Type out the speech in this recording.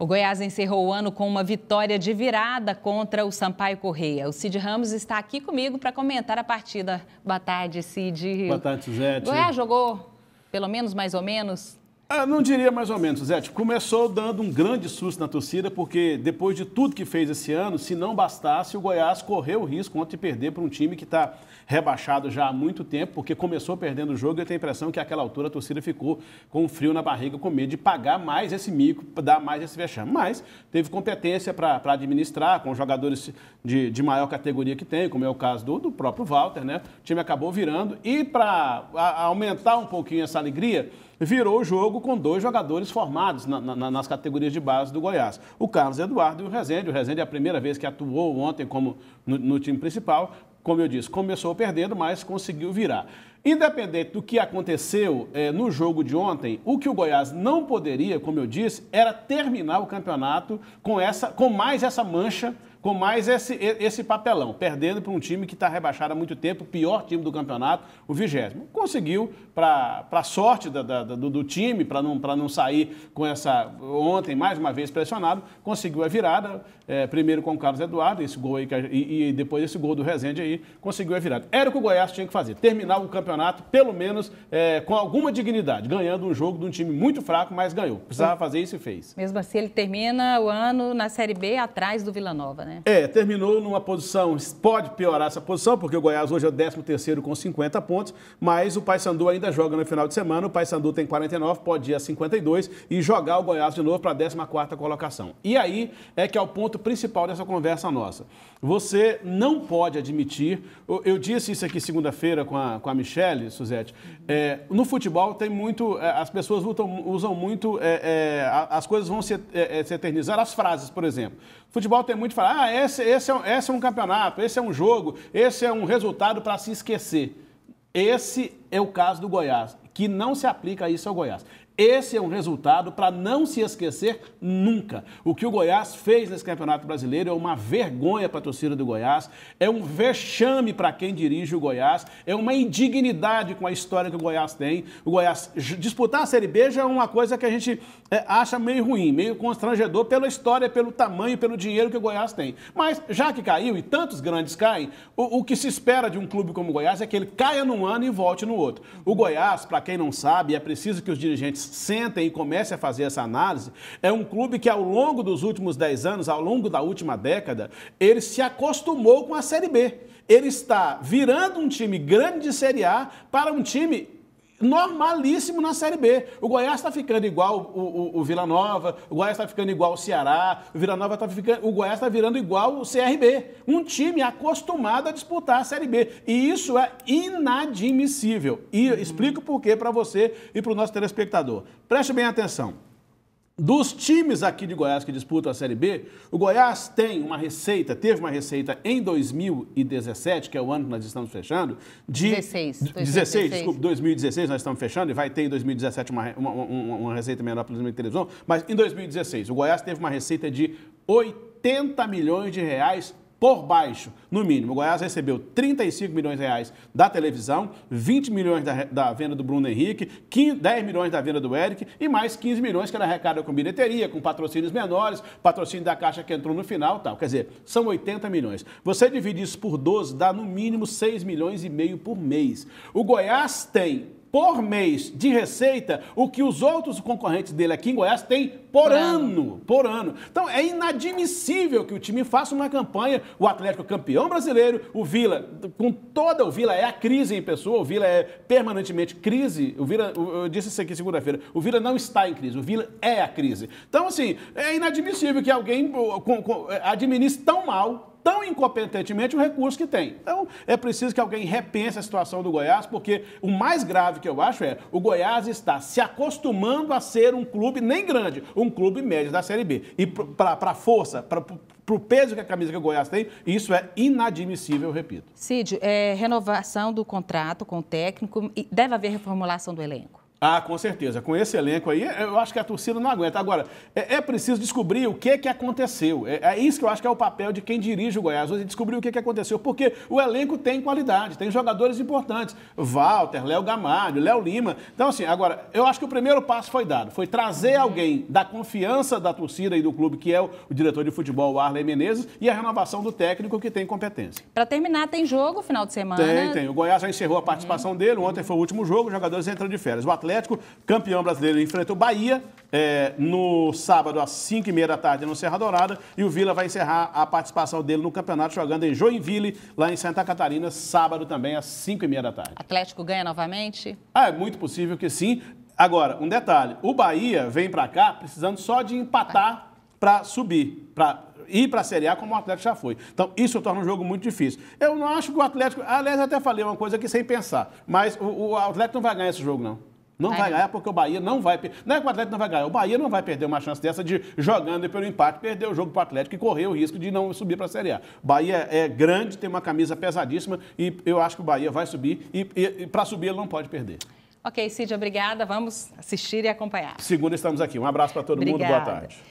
O Goiás encerrou o ano com uma vitória de virada contra o Sampaio Correia. O Cid Ramos está aqui comigo para comentar a partida. Boa tarde, Cid. Boa tarde, Suzete. Goiás jogou pelo menos mais ou menos ah, não diria mais ou menos, Zé. Tipo, começou dando um grande susto na torcida, porque depois de tudo que fez esse ano, se não bastasse, o Goiás correu o risco ontem de perder para um time que está rebaixado já há muito tempo, porque começou perdendo o jogo e eu tenho a impressão que àquela altura a torcida ficou com frio na barriga, com medo de pagar mais esse mico, dar mais esse vexame. Mas teve competência para administrar, com jogadores de, de, maior categoria que tem, como é o caso do, do próprio Walter, né? O time acabou virando. E para aumentar um pouquinho essa alegria, virou o jogo com dois jogadores formados na, na, nas categorias de base do Goiás. O Carlos Eduardo e o Rezende. O Rezende é a primeira vez que atuou ontem como no, no time principal. Como eu disse, começou perdendo, mas conseguiu virar. Independente do que aconteceu é, no jogo de ontem, o que o Goiás não poderia, como eu disse, era terminar o campeonato com, essa, com mais essa mancha, com mais esse, esse papelão, perdendo para um time que está rebaixado há muito tempo, o pior time do campeonato, o vigésimo. Conseguiu, para a sorte da, da, do, do, time, para não, não sair com essa. Ontem, mais uma vez pressionado, conseguiu a virada, é, primeiro com o Carlos Eduardo, esse gol aí, e, e depois esse gol do Rezende aí, conseguiu a virada. Era o que o Goiás tinha que fazer, terminar o campeonato campeonato, pelo menos é, com alguma dignidade, ganhando um jogo de um time muito fraco, mas ganhou. Precisava fazer isso e fez. Mesmo assim, ele termina o ano na Série B atrás do Vila Nova, né? É, terminou numa posição, pode piorar essa posição, porque o Goiás hoje é o 13 com 50 pontos, mas o Paysandu ainda joga no final de semana, o Paysandu tem 49, pode ir a 52 e jogar o Goiás de novo para a 14 colocação. E aí é que é o ponto principal dessa conversa nossa. Você não pode admitir, eu disse isso aqui segunda-feira com a, com a Michelle, Michele, Suzete, é, no futebol tem muito. É, as pessoas lutam, usam muito. É, é, as coisas vão se, é, é, se, eternizar. As frases, por exemplo. Futebol tem muito falar, ah, esse, esse, é, esse é um campeonato, esse é um jogo, esse é um resultado para se esquecer. Esse é o caso do Goiás, que não se aplica isso ao Goiás. Esse é um resultado para não se esquecer nunca. O que o Goiás fez nesse Campeonato Brasileiro é uma vergonha para a torcida do Goiás, é um vexame para quem dirige o Goiás, é uma indignidade com a história que o Goiás tem. O Goiás disputar a Série B já é uma coisa que a gente é, acha meio ruim, meio constrangedor pela história, pelo tamanho, pelo dinheiro que o Goiás tem. Mas já que caiu e tantos grandes caem, o, o que se espera de um clube como o Goiás é que ele caia num ano e volte no outro. O Goiás, para quem não sabe, é preciso que os dirigentes sentem e comecem a fazer essa análise, é um clube que ao longo dos últimos 10 anos, ao longo da última década, ele se acostumou com a Série B. Ele está virando um time grande de Série A para um time normalíssimo na Série B. O Goiás está ficando igual o, o, o, Vila Nova, o Goiás está ficando igual o Ceará, o Vila Nova está ficando, o Goiás está virando igual o CRB. Um time acostumado a disputar a Série B. E isso é inadmissível. E uhum. explico por quê para você e para o nosso telespectador. Preste bem atenção. Dos times aqui de Goiás que disputam a Série B, o Goiás tem uma receita, teve uma receita em 2017, que é o ano que nós estamos fechando, de. 16. 2016, 16, desculpa, 2016 nós estamos fechando e vai ter em 2017 uma, uma, uma, uma receita menor para o televisão, mas em 2016 o Goiás teve uma receita de 80 milhões de reais por baixo, no mínimo. O Goiás recebeu 35 milhões de reais da televisão, 20 milhões da, da venda do Bruno Henrique, 15, 10 milhões da venda do Eric e mais 15 milhões que era arrecada com bilheteria, com patrocínios menores, patrocínio da Caixa que entrou no final tal. Quer dizer, são 80 milhões. Você divide isso por 12, dá no mínimo 6 milhões e meio por mês. O Goiás tem por mês de receita o que os outros concorrentes dele aqui em Goiás têm por, ano. ano. Por ano. Então é inadmissível que o time faça uma campanha, o Atlético campeão brasileiro, o Vila, com toda o Vila é a crise em pessoa, o Vila é permanentemente crise. O Vila, eu disse isso aqui segunda-feira, o Vila não está em crise, o Vila é a crise. Então, assim, é inadmissível que alguém é, administre tão mal tão incompetentemente o recurso que tem. Então, é preciso que alguém repense a situação do Goiás, porque o mais grave que eu acho é o Goiás está se acostumando a ser um clube nem grande, um clube médio da Série B. E para a força, para para o peso que a camisa que o Goiás tem, isso é inadmissível, repito. Cid, é, renovação do contrato com o técnico, deve haver reformulação do elenco? Ah, com certeza. Com esse elenco aí, é, eu acho que a torcida não aguenta. Agora, é, é preciso descobrir o que, que aconteceu. É, é, isso que eu acho que é o papel de quem dirige o Goiás hoje, descobrir o que, que aconteceu. Porque o elenco tem qualidade, tem jogadores importantes. Walter, Léo Gamalho, Léo Lima. Então, assim, agora, eu acho que o primeiro passo foi dado. Foi trazer alguém da confiança da torcida e do clube, que é o, o diretor de futebol, o Arley Menezes, e a renovação do técnico que tem competência. Para terminar, tem jogo final de semana? Tem, tem. O Goiás já encerrou a participação uhum. dele. Ontem foi o último jogo, os jogadores entram de férias. O Atlético Atlético, campeão brasileiro, enfrenta o Bahia. É, no sábado, às 5h30 da tarde, no Serra Dourada. E o Vila vai encerrar a participação dele no campeonato, jogando em Joinville, lá em Santa Catarina, sábado também, às 5h30 da tarde. Atlético ganha novamente? Ah, é muito possível que sim. Agora, um detalhe: o Bahia vem para cá precisando só de empatar para subir, para ir para a Série A como o Atlético já foi. Então, isso torna o jogo muito difícil. Eu não acho que o Atlético. Aliás, eu até falei uma coisa aqui sem pensar, mas o, o Atlético não vai ganhar esse jogo, não. Não vai, vai ganhar porque o Bahia não vai. Não é que o Atlético não vai ganhar. O Bahia não vai perder uma chance dessa de jogando pelo empate, perder o jogo para o Atlético e correr o risco de não subir para a Série A. O Bahia é, é grande, tem uma camisa pesadíssima e eu acho que o Bahia vai subir e, e, e para subir ele não pode perder. Ok, Cid, obrigada. Vamos assistir e acompanhar. Segunda estamos aqui. Um abraço para todo obrigada. mundo. Boa tarde.